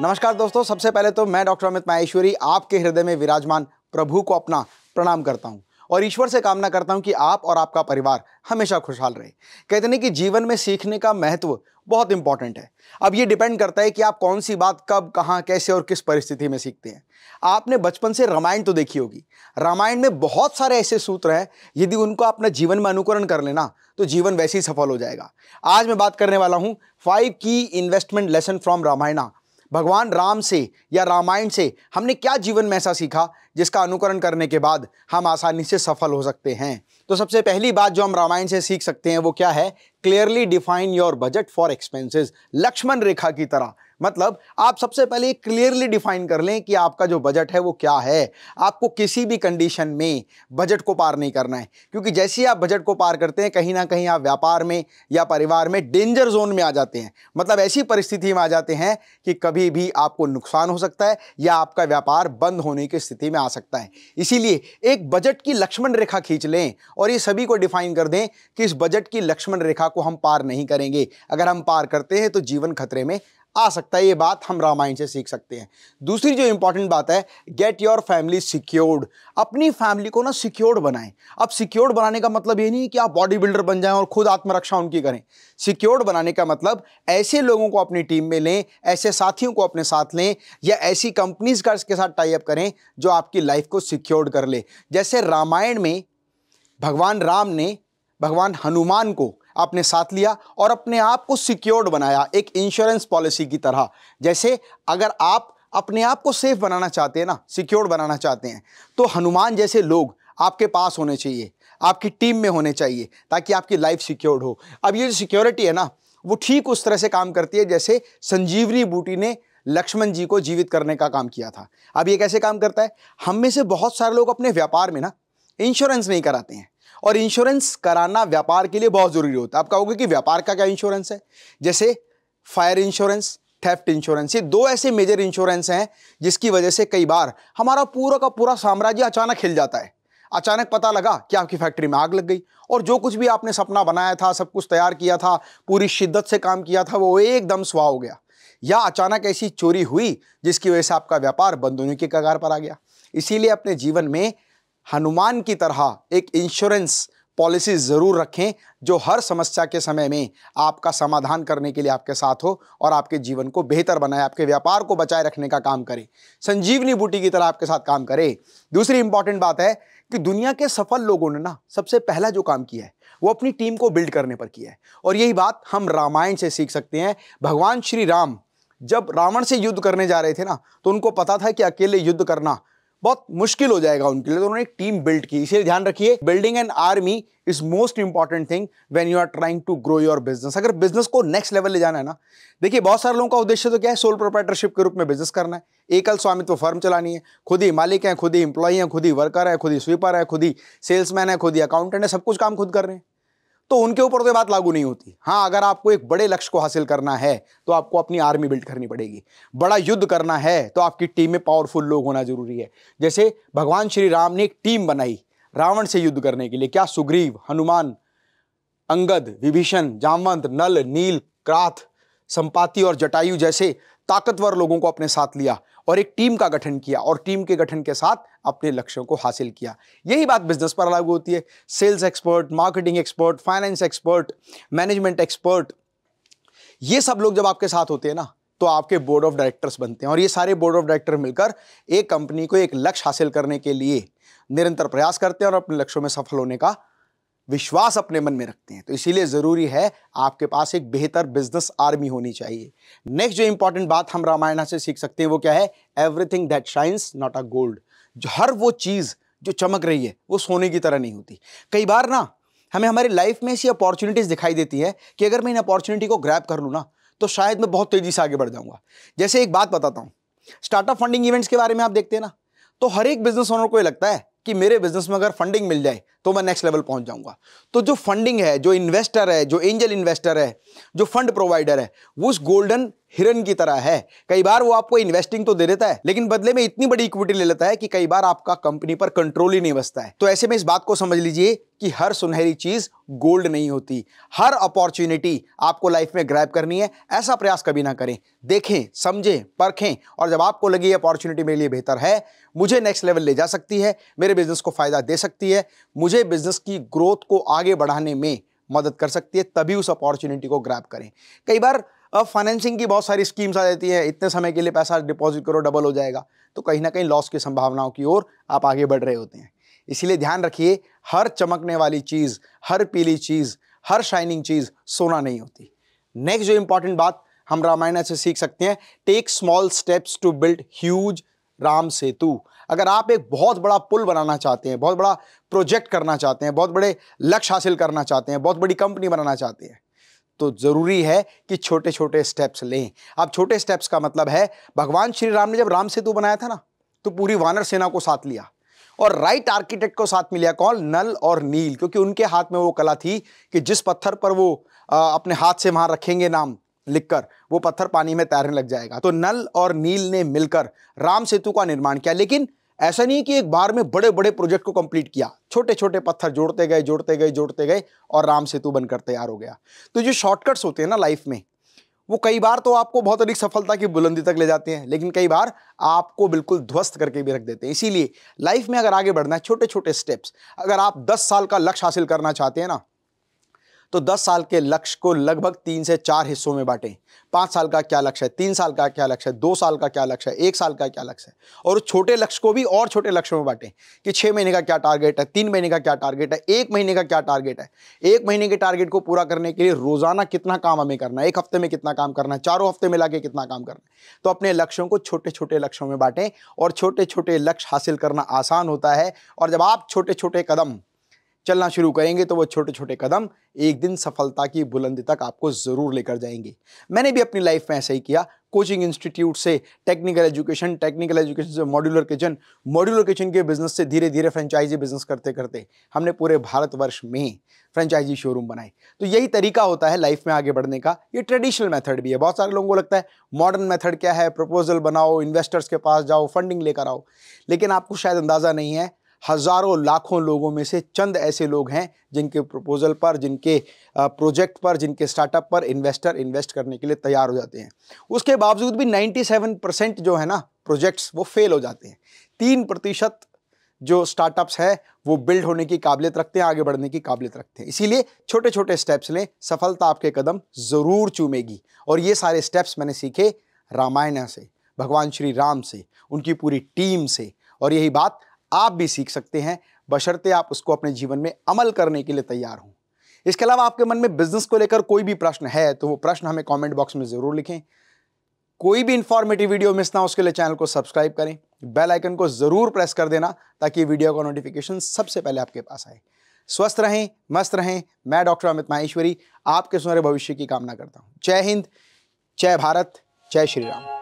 नमस्कार दोस्तों सबसे पहले तो मैं डॉक्टर अमित माहेश्वरी आपके हृदय में विराजमान प्रभु को अपना प्रणाम करता हूँ और ईश्वर से कामना करता हूँ कि आप और आपका परिवार हमेशा खुशहाल रहे कहते हैं कि जीवन में सीखने का महत्व बहुत इंपॉर्टेंट है अब ये डिपेंड करता है कि आप कौन सी बात कब कहाँ कैसे और किस परिस्थिति में सीखते हैं आपने बचपन से रामायण तो देखी होगी रामायण में बहुत सारे ऐसे सूत्र हैं यदि उनको अपना जीवन में अनुकरण कर लेना तो जीवन वैसे ही सफल हो जाएगा आज मैं बात करने वाला हूँ फाइव की इन्वेस्टमेंट लेसन फ्रॉम रामायणा भगवान राम से या रामायण से हमने क्या जीवन में ऐसा सीखा जिसका अनुकरण करने के बाद हम आसानी से सफल हो सकते हैं तो सबसे पहली बात जो हम रामायण से सीख सकते हैं वो क्या है clearly define your budget for expenses Lakshman rekha की तरह मतलब आप सबसे पहले क्लियरली डिफाइन कर लें कि आपका जो बजट है वो क्या है आपको किसी भी कंडीशन में बजट को पार नहीं करना है क्योंकि जैसे ही आप बजट को पार करते हैं कहीं ना कहीं आप व्यापार में या परिवार में डेंजर जोन में आ जाते हैं मतलब ऐसी परिस्थिति में आ जाते हैं कि कभी भी आपको नुकसान हो सकता है या आपका व्यापार बंद होने की स्थिति में आ सकता है इसीलिए एक बजट की लक्ष्मण रेखा खींच लें और ये सभी को डिफाइन कर दें कि इस बजट की लक्ष्मण रेखा को हम पार नहीं करेंगे अगर हम पार करते हैं तो जीवन खतरे में आ सकता है ये बात हम रामायण से सीख सकते हैं दूसरी जो इम्पॉर्टेंट बात है गेट योर फैमिली सिक्योर्ड अपनी फैमिली को ना सिक्योर्ड बनाएं अब सिक्योर्ड बनाने का मतलब ये नहीं कि आप बॉडी बिल्डर बन जाएं और खुद आत्मरक्षा उनकी करें सिक्योर्ड बनाने का मतलब ऐसे लोगों को अपनी टीम में लें ऐसे साथियों को अपने साथ लें या ऐसी कंपनीज का इसके साथ टाइप करें जो आपकी लाइफ को सिक्योर्ड कर ले जैसे रामायण में भगवान राम ने भगवान हनुमान को आपने साथ लिया और अपने आप को सिक्योर्ड बनाया एक इंश्योरेंस पॉलिसी की तरह जैसे अगर आप अपने आप को सेफ बनाना चाहते हैं ना सिक्योर्ड बनाना चाहते हैं तो हनुमान जैसे लोग आपके पास होने चाहिए आपकी टीम में होने चाहिए ताकि आपकी लाइफ सिक्योर्ड हो अब ये जो सिक्योरिटी है ना वो ठीक उस तरह से काम करती है जैसे संजीवनी बूटी ने लक्ष्मण जी को जीवित करने का काम किया था अब ये कैसे काम करता है हम में से बहुत सारे लोग अपने व्यापार में ना इंश्योरेंस नहीं कराते हैं और इंश्योरेंस कराना व्यापार के लिए बहुत ज़रूरी होता है आप कहोगे कि व्यापार का क्या इंश्योरेंस है जैसे फायर इंश्योरेंस थेफ्ट इंश्योरेंस ये दो ऐसे मेजर इंश्योरेंस हैं जिसकी वजह से कई बार हमारा पूरा का पूरा साम्राज्य अचानक हिल जाता है अचानक पता लगा कि आपकी फैक्ट्री में आग लग गई और जो कुछ भी आपने सपना बनाया था सब कुछ तैयार किया था पूरी शिद्दत से काम किया था वो एकदम स्वा हो गया या अचानक ऐसी चोरी हुई जिसकी वजह से आपका व्यापार बंद होने के कगार पर आ गया इसीलिए अपने जीवन में हनुमान की तरह एक इंश्योरेंस पॉलिसी ज़रूर रखें जो हर समस्या के समय में आपका समाधान करने के लिए आपके साथ हो और आपके जीवन को बेहतर बनाए आपके व्यापार को बचाए रखने का काम करे संजीवनी बूटी की तरह आपके साथ काम करे दूसरी इंपॉर्टेंट बात है कि दुनिया के सफल लोगों ने ना सबसे पहला जो काम किया है वो अपनी टीम को बिल्ड करने पर किया है और यही बात हम रामायण से सीख सकते हैं भगवान श्री राम जब रावण से युद्ध करने जा रहे थे ना तो उनको पता था कि अकेले युद्ध करना बहुत मुश्किल हो जाएगा उनके लिए तो उन्होंने एक टीम बिल्ड की इसीलिए ध्यान रखिए building an army is most important thing when you are trying to grow your business अगर बिजनेस को नेक्स्ट लेवल ले जाना है ना देखिए बहुत सारे लोगों का उद्देश्य तो क्या है सोल प्रोप्राइटरशिप के रूप में बिजनेस करना है एकल स्वामित्व फर्म चलानी है खुद ही मालिक है खुद ही इंप्लॉई है खुद ही वर्कर है खुद ही स्वीपर है खुद ही सेल्समैन है खुद ही अकाउंटेंट है सब कुछ काम खुद कर रहे हैं तो उनके ऊपर तो ये बात लागू नहीं होती हाँ अगर आपको एक बड़े लक्ष्य को हासिल करना है तो आपको अपनी आर्मी बिल्ड करनी पड़ेगी बड़ा युद्ध करना है तो आपकी टीम में पावरफुल लोग होना जरूरी है जैसे भगवान श्री राम ने एक टीम बनाई रावण से युद्ध करने के लिए क्या सुग्रीव हनुमान अंगद विभीषण जामवंत नल नील क्राथ संपाति और जटायु जैसे ताकतवर लोगों को अपने साथ लिया और एक टीम का गठन किया और टीम के गठन के साथ अपने लक्ष्यों को हासिल किया यही बात बिजनेस पर लागू होती है sales expert marketing expert finance expert management expert ये सब लोग जब आपके साथ होते हैं ना तो आपके बोर्ड ऑफ डायरेक्टर्स बनते हैं और ये सारे बोर्ड ऑफ डायरेक्टर मिलकर एक कंपनी को एक लक्ष्य हासिल करने के लिए निरंतर प्रयास करते हैं और अपने लक्ष्यों में सफल होने का विश्वास अपने मन में रखते हैं तो इसीलिए ज़रूरी है आपके पास एक बेहतर बिजनेस आर्मी होनी चाहिए नेक्स्ट जो इंपॉर्टेंट बात हम रामायण से सीख सकते हैं वो क्या है everything that shines not a gold हर वो चीज़ जो चमक रही है वो सोने की तरह नहीं होती कई बार ना हमें हमारी लाइफ में ऐसी अपॉर्चुनिटीज़ दिखाई देती है कि अगर मैं इन अपॉर्चुनिटी को ग्रैप कर लूँ ना तो शायद मैं बहुत तेज़ी से आगे बढ़ जाऊँगा जैसे एक बात बताता हूँ स्टार्टअप फंडिंग इवेंट्स के बारे में आप देखते हैं ना तो हर एक बिजनेस ओनर को ये लगता है कि मेरे बिजनेस में अगर फंडिंग मिल जाए तो मैं नेक्स्ट लेवल पहुंच जाऊंगा तो जो फंडिंग है जो इन्वेस्टर है जो एंजल इन्वेस्टर है जो फंड प्रोवाइडर है वो उस गोल्डन हिरन की तरह है कई बार वो आपको इन्वेस्टिंग तो दे देता है लेकिन बदले में इतनी बड़ी इक्विटी ले लेता है कि कई बार आपका कंपनी पर कंट्रोल ही नहीं बसता है तो ऐसे में इस बात को समझ लीजिए कि हर सुनहरी चीज गोल्ड नहीं होती हर अपॉर्चुनिटी आपको लाइफ में ग्रैब करनी है ऐसा प्रयास कभी ना करें देखें समझें परखें और जब आपको लगे ये अपॉर्चुनिटी मेरे लिए बेहतर है मुझे नेक्स्ट लेवल ले जा सकती है मेरे बिजनेस को फायदा दे सकती है मुझे बिजनेस की ग्रोथ को आगे बढ़ाने में मदद कर सकती है तभी उस अपॉर्चुनिटी को ग्रैब करें कई बार अब फाइनेंसिंग की बहुत सारी स्कीम्स आ जाती है इतने समय के लिए पैसा डिपॉजिट करो डबल हो जाएगा तो कहीं ना कहीं लॉस की संभावनाओं की ओर आप आगे बढ़ रहे होते हैं इसीलिए ध्यान रखिए हर चमकने वाली चीज़ हर पीली चीज़ हर शाइनिंग चीज़ सोना नहीं होती नेक्स्ट जो इंपॉर्टेंट बात हम रामायण से सीख सकते हैं take small steps to build huge Ram Setu अगर आप एक बहुत बड़ा पुल बनाना चाहते हैं बहुत बड़ा प्रोजेक्ट करना चाहते हैं बहुत बड़े लक्ष्य हासिल करना चाहते हैं बहुत बड़ी कंपनी बनाना चाहते हैं तो ज़रूरी है कि छोटे छोटे स्टेप्स लें अब छोटे स्टेप्स का मतलब है भगवान श्री राम ने जब राम सेतु बनाया था ना तो पूरी वानर सेना को साथ लिया और राइट आर्किटेक्ट को साथ में कौन नल और नील क्योंकि उनके हाथ में वो कला थी कि जिस पत्थर पर वो आ, अपने हाथ से वहाँ रखेंगे नाम लिखकर वो पत्थर पानी में तैरने लग जाएगा तो नल और नील ने मिलकर राम सेतु का निर्माण किया लेकिन ऐसा नहीं कि एक बार में बड़े बड़े प्रोजेक्ट को कंप्लीट किया छोटे छोटे पत्थर जोड़ते गए जोड़ते गए जोड़ते गए और राम सेतु बनकर तैयार हो गया तो जो शॉर्टकट्स होते हैं ना लाइफ में वो कई बार तो आपको बहुत अधिक सफलता की बुलंदी तक ले जाते हैं लेकिन कई बार आपको बिल्कुल ध्वस्त करके भी रख देते हैं इसीलिए लाइफ में अगर आगे बढ़ना है छोटे छोटे स्टेप्स अगर आप 10 साल का लक्ष्य हासिल करना चाहते हैं ना तो 10 साल के लक्ष्य को लगभग तीन से चार हिस्सों में बांटें पाँच साल का क्या लक्ष्य है तीन साल का क्या लक्ष्य है दो साल का क्या लक्ष्य है एक साल का क्या लक्ष्य है और उस छोटे लक्ष्य को भी और छोटे लक्ष्यों में बांटें कि छः महीने का क्या टारगेट है तीन महीने का क्या टारगेट है एक महीने का क्या टारगेट है एक महीने के टारगेट को पूरा करने के लिए रोज़ाना कितना काम हमें करना है एक हफ्ते में कितना काम करना है चारों हफ्ते में के कितना काम करना है तो अपने लक्ष्यों को छोटे छोटे लक्ष्यों में बांटें और छोटे छोटे लक्ष्य हासिल करना आसान होता है और जब आप छोटे छोटे कदम चलना शुरू करेंगे तो वो छोटे छोटे कदम एक दिन सफलता की बुलंदी तक आपको ज़रूर लेकर जाएंगे मैंने भी अपनी लाइफ में ऐसा ही किया कोचिंग इंस्टीट्यूट से टेक्निकल एजुकेशन टेक्निकल एजुकेशन से मॉड्यूलर किचन मॉड्यूलर किचन के बिज़नेस से धीरे धीरे फ्रेंचाइजी बिज़नेस करते करते हमने पूरे भारतवर्ष में फ्रेंचाइजी शोरूम बनाए तो यही तरीका होता है लाइफ में आगे बढ़ने का ये ट्रेडिशनल मेथड भी है बहुत सारे लोगों को लगता है मॉडर्न मेथड क्या है प्रपोजल बनाओ इन्वेस्टर्स के पास जाओ फंडिंग लेकर आओ लेकिन आपको शायद अंदाज़ा नहीं है हज़ारों लाखों लोगों में से चंद ऐसे लोग हैं जिनके प्रपोज़ल पर जिनके प्रोजेक्ट पर जिनके स्टार्टअप पर इन्वेस्टर इन्वेस्ट करने के लिए तैयार हो जाते हैं उसके बावजूद भी 97 परसेंट जो है ना प्रोजेक्ट्स वो फेल हो जाते हैं तीन प्रतिशत जो स्टार्टअप्स हैं वो बिल्ड होने की काबिलियत रखते हैं आगे बढ़ने की काबिलियत रखते हैं इसीलिए छोटे छोटे स्टेप्स लें सफलता आपके कदम ज़रूर चूमेगी और ये सारे स्टेप्स मैंने सीखे रामायण से भगवान श्री राम से उनकी पूरी टीम से और यही बात आप भी सीख सकते हैं बशर्ते आप उसको अपने जीवन में अमल करने के लिए तैयार हों इसके अलावा आपके मन में बिजनेस को लेकर कोई भी प्रश्न है तो वो प्रश्न हमें कमेंट बॉक्स में ज़रूर लिखें कोई भी इंफॉर्मेटिव वीडियो मिस ना हो उसके लिए चैनल को सब्सक्राइब करें बेल आइकन को ज़रूर प्रेस कर देना ताकि वीडियो का नोटिफिकेशन सबसे पहले आपके पास आए स्वस्थ रहें मस्त रहें मैं डॉक्टर अमित माहेश्वरी आपके सुनहरे भविष्य की कामना करता हूँ जय हिंद जय भारत जय श्री राम